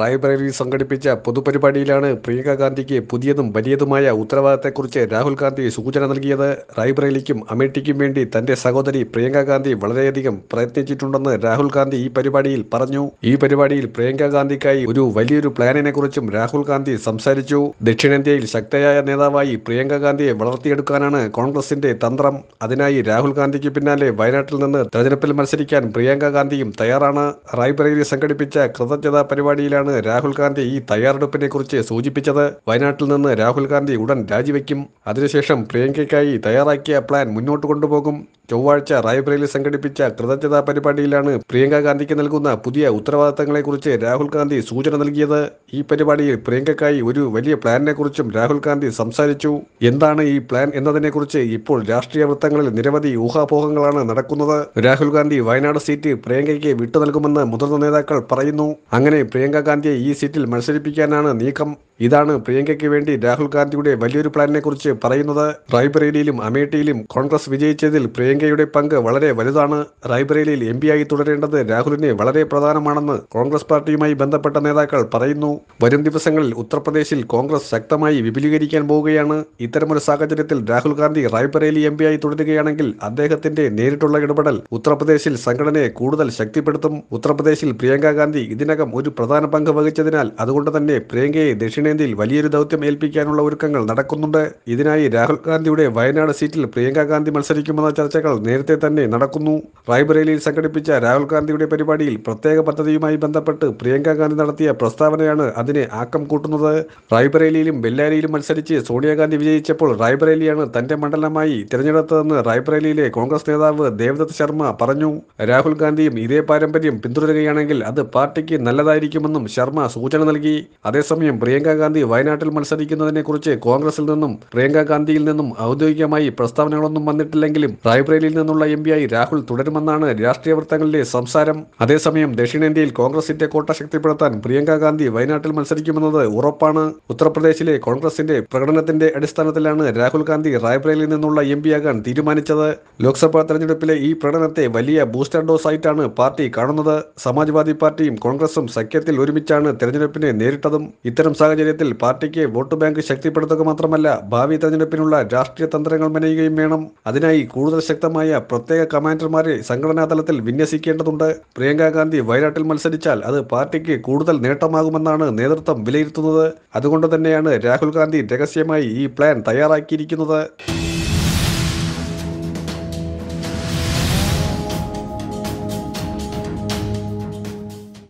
റായ്ബറേലി സംഘടിപ്പിച്ച പൊതുപരിപാടിയിലാണ് പ്രിയങ്ക ഗാന്ധിക്ക് പുതിയതും വലിയതുമായ ഉത്തരവാദിത്തത്തെക്കുറിച്ച് രാഹുൽ ഗാന്ധി സൂചന നൽകിയത് റായ്ബറേലിക്കും അമേഠിക്കും വേണ്ടി തന്റെ സഹോദരി പ്രിയങ്ക ഗാന്ധി വളരെയധികം പ്രയത്നിച്ചിട്ടുണ്ടെന്ന് രാഹുൽ ഗാന്ധി ഈ പരിപാടിയിൽ പറഞ്ഞു ഈ പരിപാടിയിൽ പ്രിയങ്ക ഗാന്ധിക്കായി ഒരു വലിയൊരു പ്ലാനിനെ കുറിച്ചും രാഹുൽ ഗാന്ധി സംസാരിച്ചു ദക്ഷിണേന്ത്യയിൽ ശക്തയായ നേതാവായി പ്രിയങ്ക ഗാന്ധിയെ വളർത്തിയെടുക്കാനാണ് കോൺഗ്രസിന്റെ തന്ത്രം അതിനായി രാഹുൽ ഗാന്ധിക്ക് പിന്നാലെ വയനാട്ടിൽ നിന്ന് തെരഞ്ഞെടുപ്പിൽ മത്സരിക്കാൻ പ്രിയങ്ക ഗാന്ധിയും തയ്യാറാണ് റായ്ബറേലി സംഘടിപ്പിച്ച കൃതജ്ഞതാ പരിപാടിയിലാണ് തന്നെയാണ് രാഹുൽ ഗാന്ധി ഈ തയ്യാറെടുപ്പിനെ കുറിച്ച് സൂചിപ്പിച്ചത് വയനാട്ടിൽ നിന്ന് രാഹുൽ ഗാന്ധി ഉടൻ രാജിവെക്കും അതിനുശേഷം പ്രിയങ്കയ്ക്കായി തയ്യാറാക്കിയ പ്ലാൻ മുന്നോട്ട് കൊണ്ടുപോകും ചൊവ്വാഴ്ച റായ്ബറേലി സംഘടിപ്പിച്ച കൃതജ്ഞതാ പരിപാടിയിലാണ് പ്രിയങ്ക ഗാന്ധിക്ക് നൽകുന്ന പുതിയ ഉത്തരവാദിത്തങ്ങളെക്കുറിച്ച് രാഹുൽ ഗാന്ധി സൂചന നൽകിയത് ഈ പരിപാടിയിൽ പ്രിയങ്കയ്ക്കായി ഒരു വലിയ പ്ലാനിനെക്കുറിച്ചും രാഹുൽ ഗാന്ധി സംസാരിച്ചു എന്താണ് ഈ പ്ലാൻ എന്നതിനെക്കുറിച്ച് ഇപ്പോൾ രാഷ്ട്രീയ വൃത്തങ്ങളിൽ നിരവധി ഊഹാപോഹങ്ങളാണ് നടക്കുന്നത് രാഹുൽ ഗാന്ധി വയനാട് സീറ്റ് പ്രിയങ്കയ്ക്ക് വിട്ടു നൽകുമെന്ന് മുതിർന്ന നേതാക്കൾ പറയുന്നു അങ്ങനെ പ്രിയങ്ക ഗാന്ധിയെ ഈ സീറ്റിൽ മത്സരിപ്പിക്കാനാണ് നീക്കം ഇതാണ് പ്രിയങ്കയ്ക്ക് വേണ്ടി രാഹുൽ ഗാന്ധിയുടെ വലിയൊരു പ്ലാനിനെ കുറിച്ച് പറയുന്നത് റായ്ബറേലിയിലും അമേഠിയിലും കോൺഗ്രസ് വിജയിച്ചതിൽ പ്രിയങ്കയുടെ പങ്ക് വളരെ വലുതാണ് റായ്ബറേലിയിൽ എം ആയി തുടരേണ്ടത് രാഹുലിന് വളരെ പ്രധാനമാണെന്ന് കോൺഗ്രസ് പാർട്ടിയുമായി ബന്ധപ്പെട്ട നേതാക്കൾ പറയുന്നു വരും ദിവസങ്ങളിൽ ഉത്തർപ്രദേശിൽ കോൺഗ്രസ് ശക്തമായി വിപുലീകരിക്കാൻ പോവുകയാണ് ഇത്തരമൊരു സാഹചര്യത്തിൽ രാഹുൽ ഗാന്ധി റായ്ബറേലി എം ആയി തുടരുകയാണെങ്കിൽ അദ്ദേഹത്തിന്റെ നേരിട്ടുള്ള ഇടപെടൽ ഉത്തർപ്രദേശിൽ സംഘടനയെ കൂടുതൽ ശക്തിപ്പെടുത്തും ഉത്തർപ്രദേശിൽ പ്രിയങ്ക ഗാന്ധി ഇതിനകം ഒരു പ്രധാന പങ്ക് വഹിച്ചതിനാൽ അതുകൊണ്ട് തന്നെ പ്രിയങ്കയെ ദക്ഷിണ ദക്ഷിണേന്ത്യയിൽ വലിയൊരു ദൗത്യം ഏൽപ്പിക്കാനുള്ള ഒരുക്കങ്ങൾ നടക്കുന്നുണ്ട് ഇതിനായി രാഹുൽ ഗാന്ധിയുടെ വയനാട് സീറ്റിൽ പ്രിയങ്ക ഗാന്ധി മത്സരിക്കുമെന്ന ചർച്ചകൾ നേരത്തെ തന്നെ നടക്കുന്നു റായ്ബറേലിയിൽ സംഘടിപ്പിച്ച രാഹുൽ ഗാന്ധിയുടെ പരിപാടിയിൽ പ്രത്യേക പദ്ധതിയുമായി ബന്ധപ്പെട്ട് പ്രിയങ്ക ഗാന്ധി നടത്തിയ പ്രസ്താവനയാണ് അതിനെ ആക്കം കൂട്ടുന്നത് റായ്ബറേലിയിലും ബെല്ലാരിയിലും മത്സരിച്ച് സോണിയാഗാന്ധി വിജയിച്ചപ്പോൾ റായ്ബറേലിയാണ് തന്റെ മണ്ഡലമായി തിരഞ്ഞെടുത്തതെന്ന് റായ്ബറേലിയിലെ കോൺഗ്രസ് നേതാവ് ദേവദത്ത് ശർമ്മ പറഞ്ഞു രാഹുൽ ഗാന്ധിയും ഇതേ പാരമ്പര്യം പിന്തുടരുകയാണെങ്കിൽ അത് പാർട്ടിക്ക് നല്ലതായിരിക്കുമെന്നും ശർമ്മ സൂചന നൽകി അതേസമയം പ്രിയങ്ക ഗാന്ധി വയനാട്ടിൽ മത്സരിക്കുന്നതിനെക്കുറിച്ച് കോൺഗ്രസിൽ നിന്നും പ്രിയങ്ക ഗാന്ധിയിൽ നിന്നും ഔദ്യോഗികമായി പ്രസ്താവനകളൊന്നും വന്നിട്ടില്ലെങ്കിലും റായ്ബ്രേലിയിൽ നിന്നുള്ള എം രാഹുൽ തുടരുമെന്നാണ് രാഷ്ട്രീയ വൃത്തങ്ങളിലെ സംസാരം അതേസമയം ദക്ഷിണേന്ത്യയിൽ കോൺഗ്രസിന്റെ കോട്ട ശക്തിപ്പെടുത്താൻ പ്രിയങ്ക ഗാന്ധി വയനാട്ടിൽ മത്സരിക്കുമെന്നത് ഉറപ്പാണ് ഉത്തർപ്രദേശിലെ കോൺഗ്രസിന്റെ പ്രകടനത്തിന്റെ അടിസ്ഥാനത്തിലാണ് രാഹുൽ ഗാന്ധി റായ്ബ്രേലിയിൽ നിന്നുള്ള എം ആകാൻ തീരുമാനിച്ചത് ലോക്സഭാ തെരഞ്ഞെടുപ്പിലെ ഈ പ്രകടനത്തെ വലിയ ബൂസ്റ്റർ ഡോസ് ആയിട്ടാണ് പാർട്ടി കാണുന്നത് സമാജ്വാദി പാർട്ടിയും കോൺഗ്രസും സഖ്യത്തിൽ ഒരുമിച്ചാണ് തെരഞ്ഞെടുപ്പിനെ നേരിട്ടതും ഇത്തരം സാഹചര്യം സാഹചര്യത്തിൽ പാർട്ടിക്ക് വോട്ട് ബാങ്ക് ശക്തിപ്പെടുത്തുക മാത്രമല്ല ഭാവി തെരഞ്ഞെടുപ്പിനുള്ള രാഷ്ട്രീയ തന്ത്രങ്ങൾ മെനയുകയും വേണം അതിനായി കൂടുതൽ ശക്തമായ പ്രത്യേക കമാൻഡർമാരെ സംഘടനാ തലത്തിൽ വിന്യസിക്കേണ്ടതുണ്ട് പ്രിയങ്ക ഗാന്ധി വയനാട്ടിൽ മത്സരിച്ചാൽ അത് പാർട്ടിക്ക് കൂടുതൽ നേട്ടമാകുമെന്നാണ് നേതൃത്വം വിലയിരുത്തുന്നത് അതുകൊണ്ട് തന്നെയാണ് രാഹുൽ ഗാന്ധി രഹസ്യമായി ഈ പ്ലാൻ തയ്യാറാക്കിയിരിക്കുന്നത്